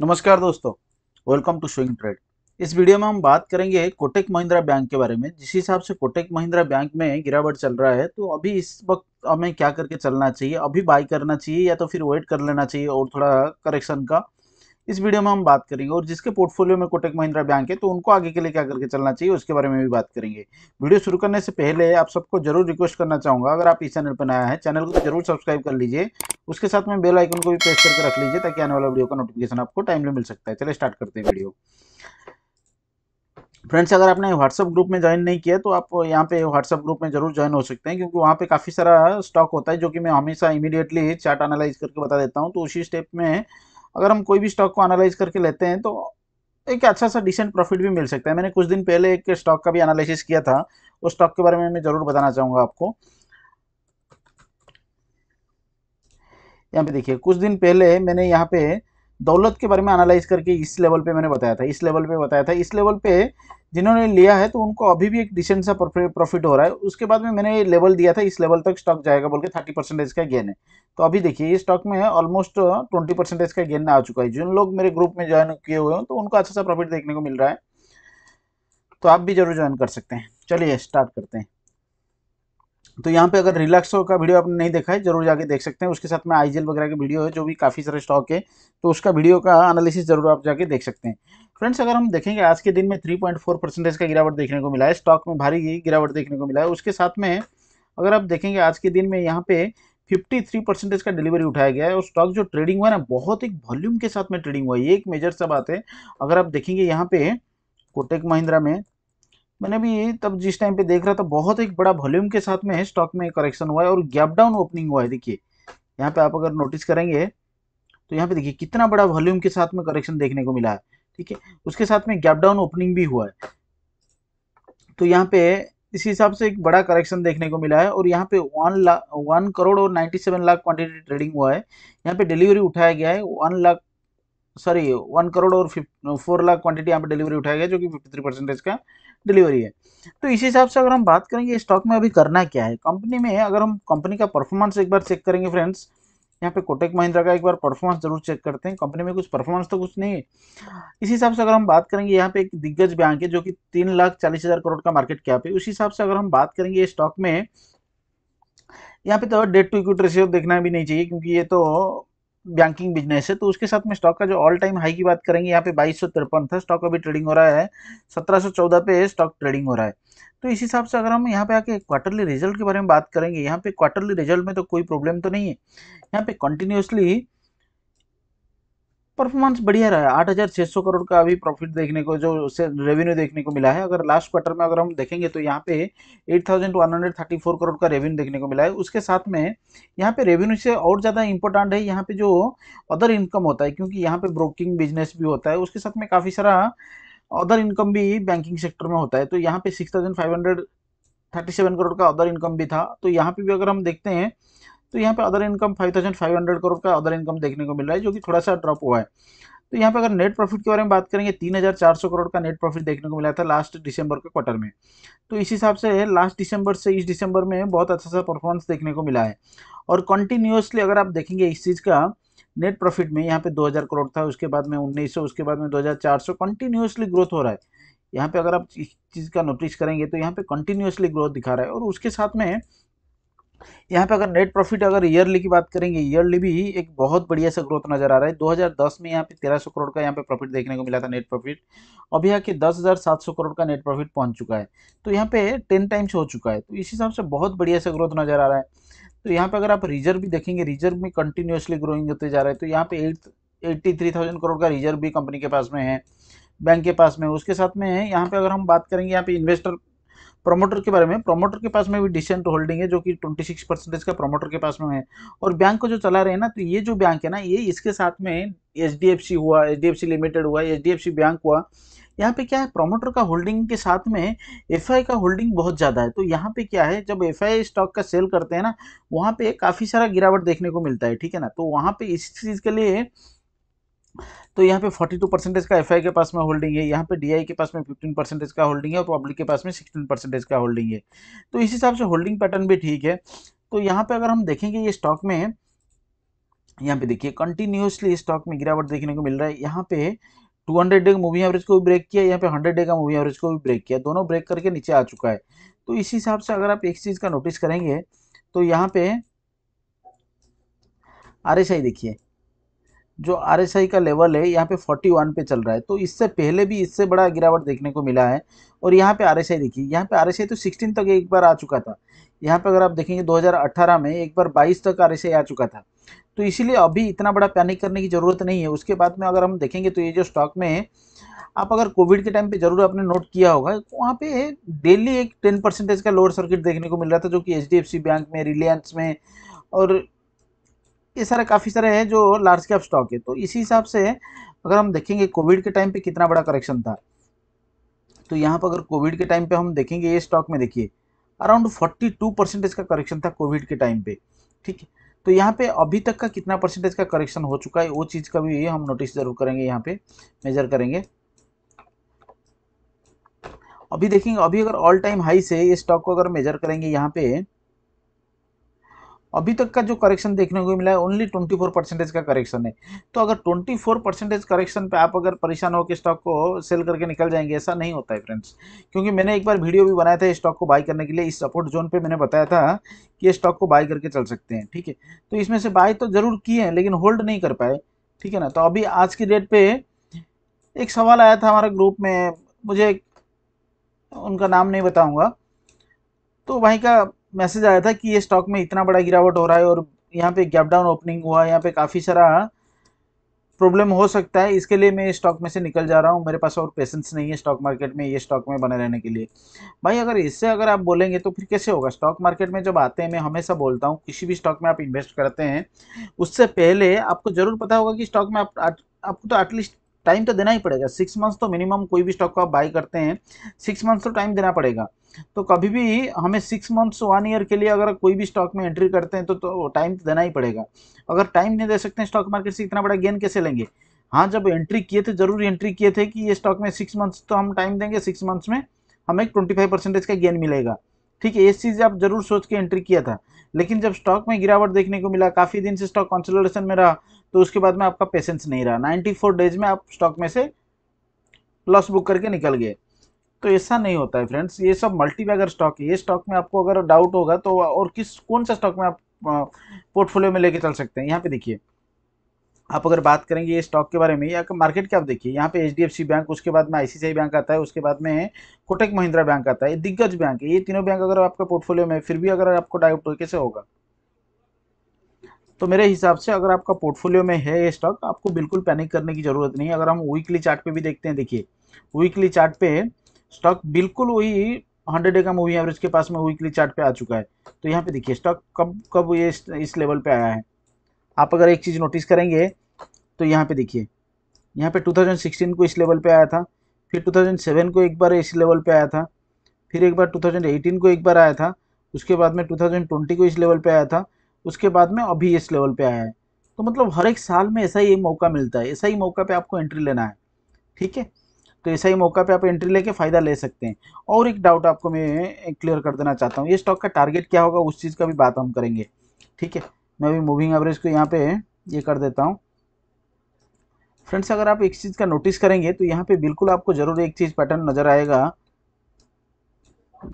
नमस्कार दोस्तों welcome to swing trade इस वीडियो में हम बात करेंगे कोटेक महिंद्रा बैंक के बारे में जिस हिसाब से कोटेक महिंद्रा बैंक में गिरावट चल रहा है तो अभी इस वक्त हमें क्या करके चलना चाहिए अभी बाई करना चाहिए या तो फिर वेट कर लेना चाहिए और थोड़ा करेक्शन का इस वीडियो में हम बात करेंगे और जिसके पोर्टफोलियो में कोटक महिंद्रा बैंक है तो उनको आगे के लिए क्या करके चलना चाहिए उसके बारे में भी बात करेंगे वीडियो शुरू करने से पहले आप सबको जरूर रिक्वेस्ट करना चाहूंगा अगर आप इस चैनल पर नया है चैनल को तो जरूर सब्सक्राइब कर लीजिए उसके साथ में बेल आइकन को भी प्रेस करके रख लीजिए ताकि आने वाला वीडियो का नोटिफिकेशन आपको टाइमली मिल सकता है चले स्टार्ट करते हैं वीडियो फ्रेंड्स अगर आपने व्हाट्सअप ग्रुप में ज्वाइन नहीं किया तो आप यहाँ पे व्हाट्सअप ग्रुप में जरूर ज्वाइन हो सकते हैं क्योंकि वहाँ पे काफ़ी सारा स्टॉक होता है जो कि मैं हमेशा इमीडिएटली चार्ट एनालाइज करके बता देता हूँ तो उसी स्टेप में अगर हम कोई भी स्टॉक को एनालाइज करके लेते हैं तो एक अच्छा सा डिसेंट प्रॉफिट भी मिल सकता है मैंने कुछ दिन पहले एक स्टॉक का भी एनालिसिस किया था उस स्टॉक के बारे में मैं ज़रूर बताना चाहूँगा आपको यहाँ पे देखिए कुछ दिन पहले मैंने यहाँ पे दौलत के बारे में एनालाइज करके इस लेवल पे मैंने बताया था इस लेवल पे बताया था इस लेवल पे जिन्होंने लिया है तो उनको अभी भी एक डिसेंट सा प्रॉफिट हो रहा है उसके बाद में मैंने लेवल दिया था इस लेवल तक स्टॉक जाएगा बोल के थर्टी परसेंटेज का गेन है तो अभी देखिए ये स्टॉक में ऑलमोस्ट ट्वेंटी परसेंटेज का गेन आ चुका है जिन लोग मेरे ग्रुप में ज्वाइन किए हुए हैं तो उनको अच्छा सा प्रॉफिट देखने को मिल रहा है तो आप भी जरूर ज्वाइन कर सकते हैं चलिए स्टार्ट करते हैं तो यहाँ पे अगर रिलैक्सो का वीडियो आपने नहीं देखा है जरूर जाके देख सकते हैं उसके साथ में आईजीएल वगैरह के वीडियो है जो भी काफ़ी सारे स्टॉक है तो उसका वीडियो का एनालिसिस जरूर आप जाके देख सकते हैं फ्रेंड्स अगर हम देखेंगे आज के दिन में फोर परसेंटेज का गिरावट देखने को मिला है स्टॉक में भारी गिरावट देखने को मिला है उसके साथ में अगर आप देखेंगे आज के दिन में यहाँ पे 53 परसेंटेज का डिलीवरी उठाया गया है और स्टॉक जो ट्रेडिंग हुआ है ना बहुत एक वॉल्यूम के साथ में ट्रेडिंग हुआ है ये एक मेजर सा बात है अगर आप देखेंगे यहाँ पे कोटेक महिंद्रा में मैंने भी तब जिस टाइम पे देख रहा था बहुत एक बड़ा वॉल्यूम के साथ में स्टॉक में करेक्शन हुआ है और गैप डाउन ओपनिंग हुआ है देखिए यहाँ पे आप अगर नोटिस करेंगे तो यहाँ पे देखिए कितना बड़ा वॉल्यूम के साथ में करेक्शन देखने को मिला है ठीक है उसके साथ में गैप डाउन ओपनिंग भी हुआ है तो यहाँ पे इस हिसाब से एक बड़ा करेक्शन देखने को मिला है और यहाँ पे वन लाख वन करोड़ और ninety seven lakh quantity trading हुआ है यहाँ पे डिलीवरी उठाया गया है one lakh sorry one crore और फोर लाख क्वांटिटी यहाँ पे डिलीवरी उठाया गया जो कि फिफ्टी थ्री परसेंटेज का डिलीवरी है तो इसी हिसाब से अगर हम बात करेंगे स्टॉक में अभी करना क्या है कंपनी में अगर हम कंपनी का परफॉर्मेंस एक बार चेक करेंगे फ्रेंड्स यहाँ पे कोटेक महिंद्रा का एक बार परफॉर्मेंस जरूर चेक करते हैं कंपनी में कुछ परफॉर्मेंस तो कुछ नहीं है इसी हिसाब से अगर हम बात करेंगे यहाँ पे एक दिग्गज बैंक है जो कि तीन लाख चालीस हज़ार करोड़ का मार्केट कैप है उसी हिसाब से अगर हम बात करेंगे ये स्टॉक में यहाँ पे तो डेट टू इक्विटी रेशियो देखना भी नहीं चाहिए क्योंकि ये तो बैंकिंग बिजनेस है तो उसके साथ में स्टॉक का जो ऑल टाइम हाई की बात करेंगे यहाँ पे बाईस था स्टॉक अभी ट्रेडिंग हो रहा है 1714 पे स्टॉक ट्रेडिंग हो रहा है तो इस हिसाब से अगर हम यहाँ पे आके क्वार्टरली रिजल्ट के बारे में बात करेंगे यहाँ पे क्वार्टरली रिजल्ट में तो कोई प्रॉब्लम तो नहीं है यहाँ पे कंटिन्यूसली परफॉर्मेंस बढ़िया रहा है आठ हज़ार छः सौ करोड़ का अभी प्रॉफिट देखने को जो उससे रेवेन्यू देखने को मिला है अगर लास्ट क्वार्टर में अगर हम देखेंगे तो यहाँ पे eight thousand one hundred thirty four crore का रेवेन्यू देखने को मिला है उसके साथ में यहाँ पे रेवेन्यू से और ज़्यादा इंपॉर्टेंट है यहाँ पे जो अदर इनकम होता है क्योंकि यहाँ पे ब्रोकिंग बिजनेस भी होता है उसके साथ में काफ़ी सारा अदर इनकम भी बैंकिंग सेक्टर में होता है तो यहाँ पे six thousand five hundred thirty seven crore का अदर इनकम भी था तो यहाँ पे भी अगर हम देखते हैं तो यहाँ पे अदर इनकम 5,500 करोड़ का अदर इनकम देखने को मिल रहा है जो कि थोड़ा सा ड्रॉप हुआ है तो यहाँ पे अगर नेट प्रॉफिट के बारे में बात करेंगे 3,400 करोड़ का नेट प्रॉफिट देखने को मिला था लास्ट दिसंबर के क्वार्टर में तो इस हिसाब से लास्ट दिसंबर से इस दिसंबर में बहुत अच्छा सा परफॉर्मेंस देखने को मिला है और कंटिन्यूसली अगर आप देखेंगे इस चीज़ का नेट प्रॉफिट में यहाँ पे 2000 करोड़ था उसके बाद में 1900 उसके बाद में 2400 कंटिन्यूअसली ग्रोथ हो रहा है यहाँ पे अगर आप इस चीज़ का नोटिस करेंगे तो यहाँ पे कंटिन्यूसली ग्रोथ दिखा रहा है और उसके साथ में यहाँ पे अगर नेट प्रॉफिट अगर ईयरली की बात करेंगे ईयरली भी एक बहुत बढ़िया सा ग्रोथ नजर आ रहा है 2010 में यहाँ पे 1300 करोड़ का यहाँ पे प्रॉफिट देखने को मिला था नेट प्रॉफिट अभी यहाँ की 10,700 करोड़ का नेट प्रॉफिट पहुंच चुका है तो यहाँ पे टेन टाइम्स हो चुका है तो इस हिसाब से बहुत बढ़िया सा ग्रोथ नजर आ रहा है तो यहाँ पे अगर आप रिजर्व भी देखेंगे रिजर्व में कंटिन्यूसली ग्रोइंग होते जा रहे हैं तो यहाँ पे एट करोड़ का रिजर्व भी कंपनी के पास में है बैंक के पास में उसके साथ में यहाँ पे अगर हम बात करेंगे यहाँ पे इन्वेस्टर प्रमोटर के बारे में प्रमोटर के पास में भी डिसेंट होल्डिंग है जो कि 26 परसेंटेज का प्रमोटर के पास में है और बैंक को जो चला रहे हैं ना तो ये जो बैंक है ना ये इसके साथ में एच हुआ एच लिमिटेड हुआ एच बैंक हुआ यहाँ पे क्या है प्रमोटर का होल्डिंग के साथ में एफ का होल्डिंग बहुत ज़्यादा है तो यहाँ पे क्या है जब एफ स्टॉक का सेल करते हैं ना वहाँ पे काफ़ी सारा गिरावट देखने को मिलता है ठीक है ना तो वहाँ पे इस चीज़ के लिए तो यहाँ पे 42 परसेंटेज का एफआई के पास में होल्डिंग है यहाँ पे डीआई के पास में 15 परसेंटेज का होल्डिंग है और पब्लिक के पास में 16 परसेंटेज का होल्डिंग है तो इस हिसाब से होल्डिंग पैटर्न भी ठीक है तो यहाँ पे अगर हम देखेंगे ये स्टॉक में यहाँ पे देखिए कंटिन्यूसली स्टॉक में गिरावट देखने को मिल रहा है यहाँ पे 200 डे का मूविंग एवरेज को भी ब्रेक किया यहाँ पे 100 डे का मूविंग एवरेज को भी ब्रेक किया दोनों ब्रेक करके नीचे आ चुका है तो इसी हिसाब से अगर आप एक चीज़ का नोटिस करेंगे तो यहाँ पे आर देखिए जो आर का लेवल है यहाँ पे 41 पे चल रहा है तो इससे पहले भी इससे बड़ा गिरावट देखने को मिला है और यहाँ पे आर देखिए यहाँ पे आर तो 16 तक एक बार आ चुका था यहाँ पे अगर आप देखेंगे 2018 में एक बार 22 तक आर आ चुका था तो इसीलिए अभी इतना बड़ा पैनिक करने की ज़रूरत नहीं है उसके बाद में अगर हम देखेंगे तो ये जो स्टॉक में है आप अगर कोविड के टाइम पे जरूर आपने नोट किया होगा वहाँ पे डेली एक टेन परसेंटेज का लोअर सर्किट देखने को मिल रहा था जो कि एच बैंक में रिलायंस में और ये सारे काफ़ी सारे हैं जो लार्ज कैप स्टॉक है तो इसी हिसाब से अगर हम देखेंगे कोविड के टाइम पे कितना बड़ा करेक्शन था तो यहाँ पर अगर कोविड के टाइम पे हम देखेंगे ये स्टॉक में देखिए अराउंड 42 परसेंटेज का करेक्शन था कोविड के टाइम पे ठीक है तो यहाँ पे अभी तक का कितना परसेंटेज का करेक्शन हो चुका है वो चीज़ का भी हम नोटिस जरूर करेंगे यहाँ पे मेजर करेंगे अभी देखेंगे अभी अगर ऑल टाइम हाई से ये स्टॉक को अगर मेजर करेंगे यहाँ पे अभी तक का जो करेक्शन देखने को मिला है ओनली 24 परसेंटेज का करेक्शन है तो अगर 24 परसेंटेज करेक्शन पे आप अगर परेशान होकर स्टॉक को सेल करके निकल जाएंगे ऐसा नहीं होता है फ्रेंड्स क्योंकि मैंने एक बार वीडियो भी बनाया था स्टॉक को बाय करने के लिए इस सपोर्ट जोन पर मैंने बताया था कि स्टॉक को बाय करके चल सकते हैं ठीक है तो इसमें से बाय तो ज़रूर किए हैं लेकिन होल्ड नहीं कर पाए ठीक है ना तो अभी आज की डेट पर एक सवाल आया था हमारे ग्रुप में मुझे उनका नाम नहीं बताऊंगा तो भाई का मैसेज आया था कि ये स्टॉक में इतना बड़ा गिरावट हो रहा है और यहाँ पे गैप डाउन ओपनिंग हुआ है यहाँ पे काफ़ी सारा प्रॉब्लम हो सकता है इसके लिए मैं स्टॉक में से निकल जा रहा हूँ मेरे पास और पेशेंस नहीं है स्टॉक मार्केट में ये स्टॉक में बने रहने के लिए भाई अगर इससे अगर आप बोलेंगे तो फिर कैसे होगा स्टॉक मार्केट में जब आते हैं मैं हमेशा बोलता हूँ किसी भी स्टॉक में आप इन्वेस्ट करते हैं उससे पहले आपको ज़रूर पता होगा कि स्टॉक में आप आपको तो एटलीस्ट टाइम तो देना ही पड़ेगा सिक्स मंथ्स तो मिनिमम कोई भी स्टॉक को आप बाई करते हैं सिक्स मंथ्स तो टाइम देना पड़ेगा तो कभी भी हमें सिक्स मंथ्स वन ईयर के लिए अगर कोई भी स्टॉक में एंट्री करते हैं तो, टाइम तो, तो देना ही पड़ेगा अगर टाइम नहीं दे सकते स्टॉक मार्केट से इतना बड़ा गेन कैसे लेंगे हाँ जब एंट्री किए थे जरूर एंट्री किए थे कि ये स्टॉक में सिक्स मंथ्स तो हम टाइम देंगे सिक्स मंथ्स में हमें ट्वेंटी फाइव परसेंटेज का गेन मिलेगा ठीक है ये चीज़ आप जरूर सोच के एंट्री किया था लेकिन जब स्टॉक में गिरावट देखने को मिला काफ़ी दिन से स्टॉक कंसोलिडेशन में रहा तो उसके बाद में आपका पेशेंस नहीं रहा 94 डेज में आप स्टॉक में से लॉस बुक करके निकल गए तो ऐसा नहीं होता है फ्रेंड्स ये सब मल्टीबैगर स्टॉक है ये स्टॉक में आपको अगर डाउट होगा तो और किस कौन सा स्टॉक में आप पोर्टफोलियो में लेके चल सकते हैं यहाँ पे देखिए आप अगर बात करेंगे ये स्टॉक के बारे में या मार्केट आप देखिए यहाँ पे एच बैंक उसके बाद में आई बैंक आता है उसके बाद में कोटक महिंद्रा बैंक आता है दिग्गज बैंक है ये तीनों बैंक अगर आपके पोर्टफोलियो में फिर भी अगर आपको डाउट हो कैसे होगा तो मेरे हिसाब से अगर आपका पोर्टफोलियो में है ये स्टॉक आपको बिल्कुल पैनिक करने की ज़रूरत नहीं है अगर हम वीकली चार्ट पे भी देखते हैं देखिए वीकली चार्ट पे स्टॉक बिल्कुल वही हंड्रेड डे का मूवी एवरेज के पास में वीकली चार्ट पे आ चुका है तो यहाँ पे देखिए स्टॉक कब कब ये इस लेवल पे आया है आप अगर एक चीज़ नोटिस करेंगे तो यहाँ पे देखिए यहाँ पे 2016 को इस लेवल पे आया था फिर 2007 को एक बार इस लेवल पे आया था फिर एक बार 2018 को एक बार आया था उसके बाद में 2020 को इस लेवल पे आया था उसके बाद में अभी इस लेवल पे आया है तो मतलब हर एक साल में ऐसा ही मौका मिलता है ऐसा ही मौका पे आपको एंट्री लेना है ठीक है तो ऐसा ही मौका पे आप एंट्री लेके फ़ायदा ले सकते हैं और एक डाउट आपको मैं क्लियर कर देना चाहता हूँ ये स्टॉक का टारगेट क्या होगा उस चीज़ का भी बात हम करेंगे ठीक है मैं भी मूविंग एवरेज को यहाँ पे ये कर देता हूँ फ्रेंड्स अगर आप एक चीज़ का नोटिस करेंगे तो यहाँ पे बिल्कुल आपको ज़रूर एक चीज़ पैटर्न नज़र आएगा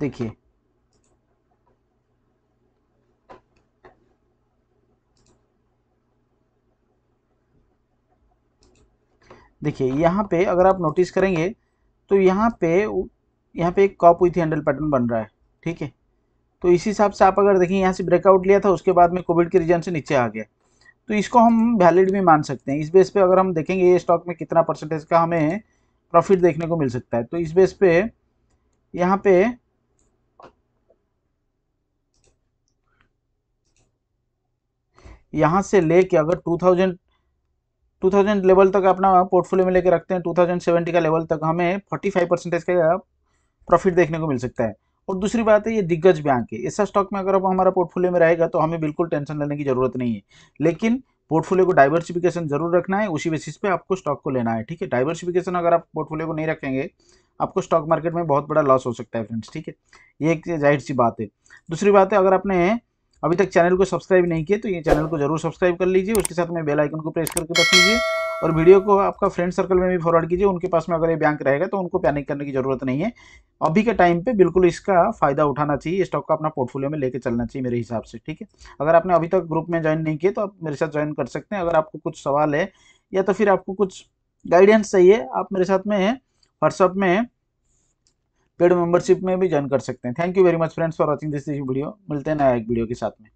देखिए देखिए यहाँ पे अगर आप नोटिस करेंगे तो यहाँ पे यहाँ पे एक कॉप विथ हैंडल पैटर्न बन रहा है ठीक है तो इसी हिसाब से आप अगर देखें यहाँ से ब्रेकआउट लिया था उसके बाद में कोविड के रीजन से नीचे आ गया तो इसको हम वैलिड भी मान सकते हैं इस बेस पे अगर हम देखेंगे ये स्टॉक में कितना परसेंटेज का हमें प्रॉफिट देखने को मिल सकता है तो इस बेस पे यहाँ पे यहाँ से लेके अगर टू थाउजेंड 2000 लेवल तक अपना पोर्टफोलियो में लेके रखते हैं 2070 का लेवल तक हमें 45 परसेंटेज का प्रॉफिट देखने को मिल सकता है और दूसरी बात है ये दिग्गज बैंक है ऐसा स्टॉक में अगर अब हमारा पोर्टफोलियो में रहेगा तो हमें बिल्कुल टेंशन लेने की जरूरत नहीं है लेकिन पोर्टफोलियो को डाइवर्सिफिकेशन जरूर रखना है उसी बेसिस पे आपको स्टॉक को लेना है ठीक है डाइवर्सिफिकेशन अगर आप पोर्टफोलियो को नहीं रखेंगे आपको स्टॉक मार्केट में बहुत बड़ा लॉस हो सकता है फ्रेंड्स ठीक है ये एक जाहिर सी बात है दूसरी बात है अगर आपने अभी तक चैनल को सब्सक्राइब नहीं किए तो ये चैनल को जरूर सब्सक्राइब कर लीजिए उसके साथ में बेल आइकन को प्रेस करके रख लीजिए और वीडियो को आपका फ्रेंड सर्कल में भी फॉरवर्ड कीजिए उनके पास में अगर ये बैंक रहेगा तो उनको पैनिक करने की ज़रूरत नहीं है अभी के टाइम पे बिल्कुल इसका फ़ायदा उठाना चाहिए स्टॉक का अपना पोर्टफोलियो में लेके चलना चाहिए मेरे हिसाब से ठीक है अगर आपने अभी तक ग्रुप में ज्वाइन नहीं किया तो आप मेरे साथ ज्वाइन कर सकते हैं अगर आपको कुछ सवाल है या तो फिर आपको कुछ गाइडेंस चाहिए आप मेरे साथ में व्हाट्सअप में पेड मेंबरशिप में भी ज्वाइन कर सकते हैं thank you very much friends for watching this video मिलते हैं नया एक वीडियो के साथ में